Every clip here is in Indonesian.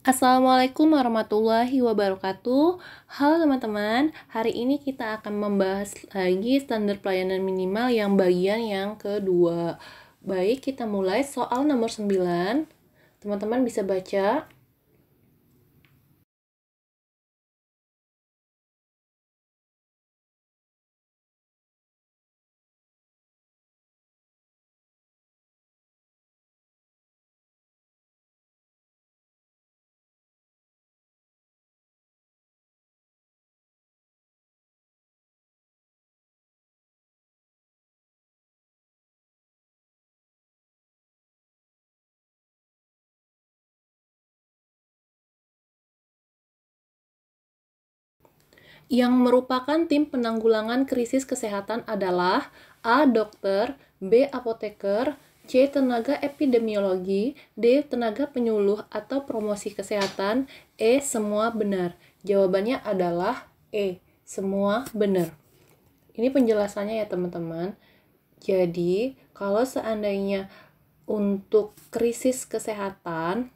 Assalamualaikum warahmatullahi wabarakatuh. Halo teman-teman, hari ini kita akan membahas lagi standar pelayanan minimal yang bagian yang kedua. Baik, kita mulai soal nomor 9. Teman-teman bisa baca. yang merupakan tim penanggulangan krisis kesehatan adalah A. Dokter, B. Apoteker, C. Tenaga epidemiologi, D. Tenaga penyuluh atau promosi kesehatan, E. Semua benar. Jawabannya adalah E. Semua benar. Ini penjelasannya ya teman-teman. Jadi, kalau seandainya untuk krisis kesehatan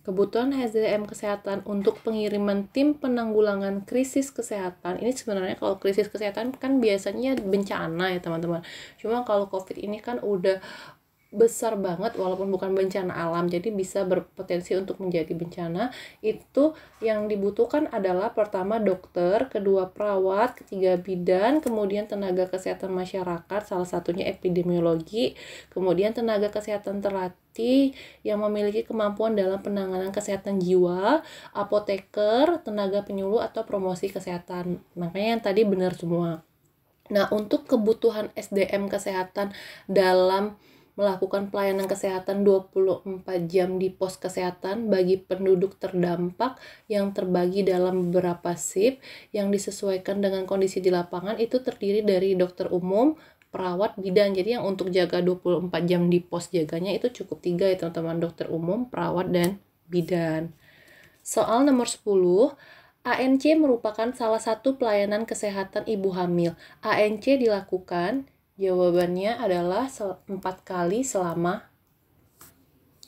kebutuhan SDM kesehatan untuk pengiriman tim penanggulangan krisis kesehatan ini sebenarnya kalau krisis kesehatan kan biasanya bencana ya teman-teman cuma kalau covid ini kan udah besar banget walaupun bukan bencana alam jadi bisa berpotensi untuk menjadi bencana itu yang dibutuhkan adalah pertama dokter kedua perawat ketiga bidan kemudian tenaga kesehatan masyarakat salah satunya epidemiologi kemudian tenaga kesehatan terlatih yang memiliki kemampuan dalam penanganan kesehatan jiwa apoteker tenaga penyuluh atau promosi kesehatan makanya yang tadi benar semua nah untuk kebutuhan SDM kesehatan dalam melakukan pelayanan kesehatan 24 jam di pos kesehatan bagi penduduk terdampak yang terbagi dalam beberapa sip yang disesuaikan dengan kondisi di lapangan itu terdiri dari dokter umum, perawat bidan jadi yang untuk jaga 24 jam di pos jaganya itu cukup tiga ya teman-teman dokter umum perawat dan bidan soal nomor 10 ANC merupakan salah satu pelayanan kesehatan ibu hamil ANC dilakukan Jawabannya adalah empat kali selama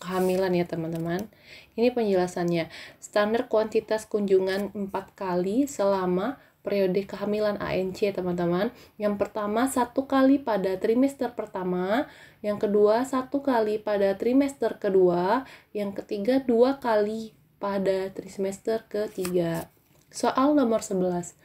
kehamilan ya teman-teman. Ini penjelasannya. Standar kuantitas kunjungan 4 kali selama periode kehamilan ANC teman-teman. Yang pertama satu kali pada trimester pertama, yang kedua satu kali pada trimester kedua, yang ketiga dua kali pada trimester ketiga. Soal nomor 11.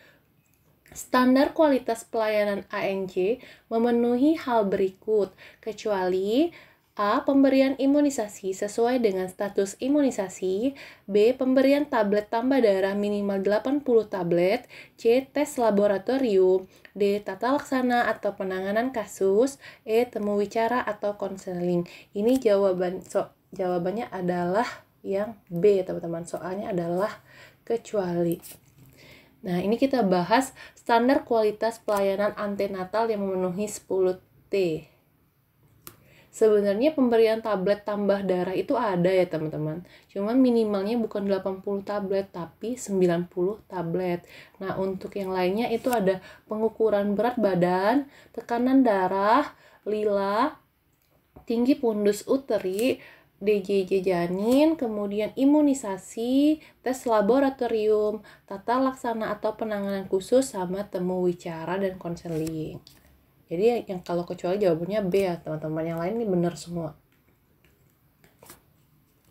Standar kualitas pelayanan ANJ memenuhi hal berikut, kecuali A. Pemberian imunisasi sesuai dengan status imunisasi. B. Pemberian tablet tambah darah minimal 80 tablet. C. Tes laboratorium. D. Tata laksana atau penanganan kasus. E. Temu wicara atau konseling. Ini jawaban so, jawabannya adalah yang B, teman-teman. Soalnya adalah kecuali. Nah, ini kita bahas standar kualitas pelayanan antenatal yang memenuhi 10T. Sebenarnya pemberian tablet tambah darah itu ada ya teman-teman. Cuman minimalnya bukan 80 tablet tapi 90 tablet. Nah, untuk yang lainnya itu ada pengukuran berat badan, tekanan darah, lila, tinggi pundus uteri, Dj janin, kemudian imunisasi, tes laboratorium, tata laksana atau penanganan khusus sama temu wicara dan konseling. Jadi ya, yang kalau kecuali jawabannya B ya teman-teman, yang lain ini benar semua.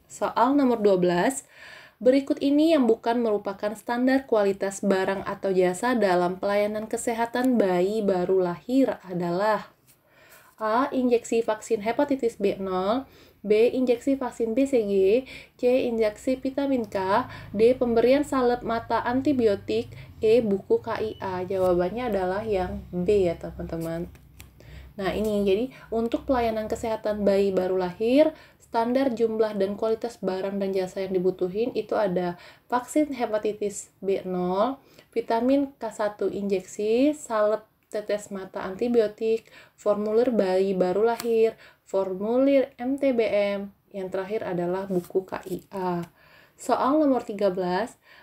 Soal nomor 12, berikut ini yang bukan merupakan standar kualitas barang atau jasa dalam pelayanan kesehatan bayi baru lahir adalah A. Injeksi vaksin hepatitis B0 B. Injeksi vaksin BCG C. Injeksi vitamin K D. Pemberian salep mata antibiotik E. Buku KIA Jawabannya adalah yang B ya teman-teman Nah ini jadi untuk pelayanan kesehatan bayi baru lahir standar jumlah dan kualitas barang dan jasa yang dibutuhin itu ada vaksin hepatitis B0, vitamin K1 injeksi, salep tetes mata antibiotik, formulir bayi baru lahir, formulir MTBM, yang terakhir adalah buku KIA. Soal nomor 13,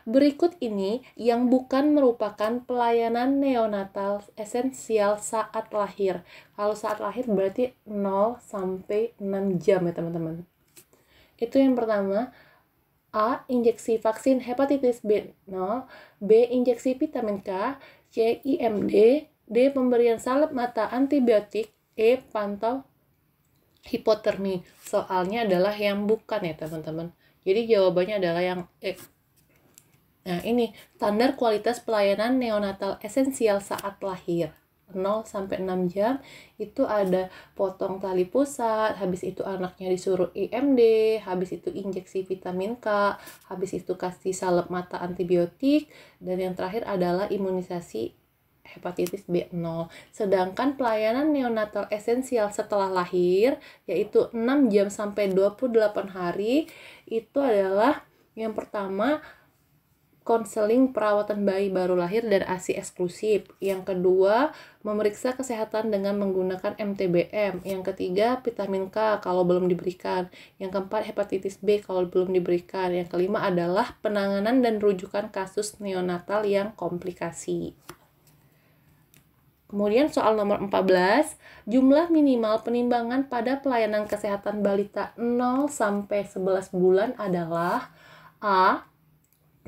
berikut ini yang bukan merupakan pelayanan neonatal esensial saat lahir. Kalau saat lahir berarti 0 sampai 6 jam ya teman-teman. Itu yang pertama, A. Injeksi vaksin hepatitis B0, B. Injeksi vitamin K, C. IMD, D. Pemberian salep mata antibiotik. E. Pantau hipotermi. Soalnya adalah yang bukan ya teman-teman. Jadi jawabannya adalah yang E. Nah ini standar kualitas pelayanan neonatal esensial saat lahir. 0 sampai 6 jam itu ada potong tali pusat, habis itu anaknya disuruh IMD, habis itu injeksi vitamin K, habis itu kasih salep mata antibiotik, dan yang terakhir adalah imunisasi hepatitis B0. Sedangkan pelayanan neonatal esensial setelah lahir yaitu 6 jam sampai 28 hari itu adalah yang pertama konseling perawatan bayi baru lahir dan ASI eksklusif. Yang kedua, memeriksa kesehatan dengan menggunakan MTBM. Yang ketiga, vitamin K kalau belum diberikan. Yang keempat, hepatitis B kalau belum diberikan. Yang kelima adalah penanganan dan rujukan kasus neonatal yang komplikasi. Kemudian soal nomor 14, jumlah minimal penimbangan pada pelayanan kesehatan balita 0 sampai 11 bulan adalah A.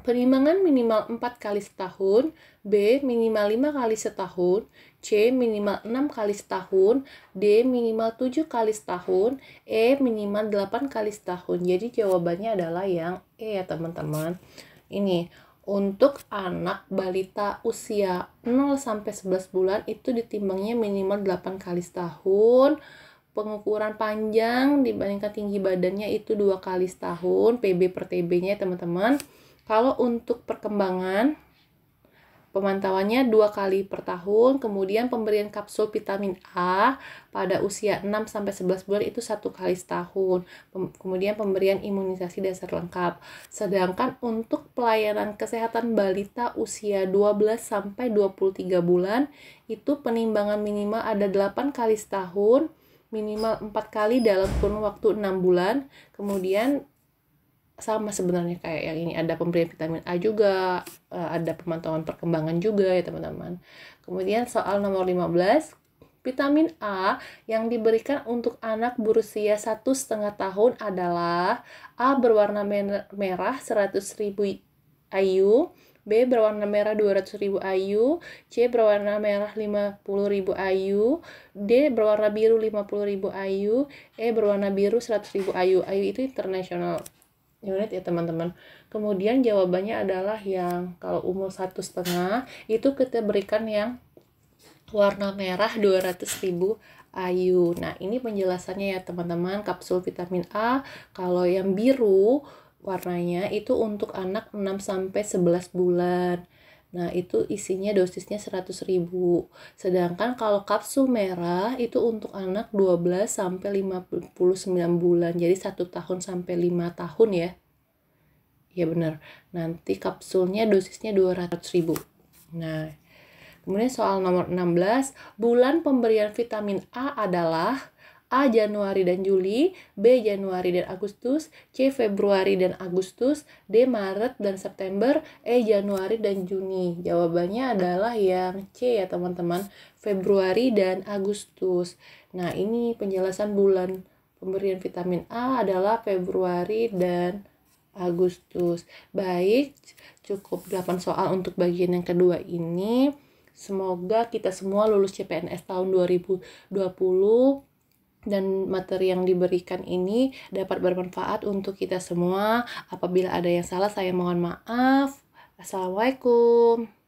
Penimbangan minimal 4 kali setahun, B. minimal 5 kali setahun, C. minimal 6 kali setahun, D. minimal 7 kali setahun, E. minimal 8 kali setahun. Jadi jawabannya adalah yang E ya teman-teman. Ini untuk anak balita usia 0 sampai 11 bulan itu ditimbangnya minimal 8 kali setahun. Pengukuran panjang dibandingkan tinggi badannya itu dua kali setahun, PB per TB-nya teman-teman. Kalau untuk perkembangan Pemantauannya dua kali per tahun, kemudian pemberian kapsul vitamin A pada usia 6-11 bulan itu satu kali setahun. kemudian pemberian imunisasi dasar lengkap. Sedangkan untuk pelayanan kesehatan balita usia 12-23 bulan, itu penimbangan minimal ada 8 kali setahun, minimal empat kali dalam kurun waktu enam bulan. Kemudian sama sebenarnya kayak yang ini ada pemberian vitamin A juga eh, ada pemantauan perkembangan juga ya teman-teman kemudian soal nomor 15 Vitamin A yang diberikan untuk anak berusia satu setengah tahun adalah A berwarna merah 100.000 IU, B berwarna merah 200.000 IU, C berwarna merah 50.000 IU, D berwarna biru 50.000 IU, E berwarna biru 100.000 IU. IU itu internasional unit iya, ya teman-teman kemudian jawabannya adalah yang kalau umur satu setengah itu kita berikan yang warna merah 200 ribu ayu nah ini penjelasannya ya teman-teman kapsul vitamin A kalau yang biru warnanya itu untuk anak 6 sampai 11 bulan Nah, itu isinya dosisnya ribu Sedangkan kalau kapsul merah itu untuk anak 12 sampai 59 bulan. Jadi 1 tahun sampai 5 tahun ya. Ya benar. Nanti kapsulnya dosisnya ribu Nah, kemudian soal nomor 16, bulan pemberian vitamin A adalah A. Januari dan Juli, B. Januari dan Agustus, C. Februari dan Agustus, D. Maret dan September, E. Januari dan Juni. Jawabannya adalah yang C ya teman-teman, Februari dan Agustus. Nah, ini penjelasan bulan pemberian vitamin A adalah Februari dan Agustus. Baik, cukup 8 soal untuk bagian yang kedua ini. Semoga kita semua lulus CPNS tahun 2020 dan materi yang diberikan ini dapat bermanfaat untuk kita semua. Apabila ada yang salah, saya mohon maaf. Assalamualaikum.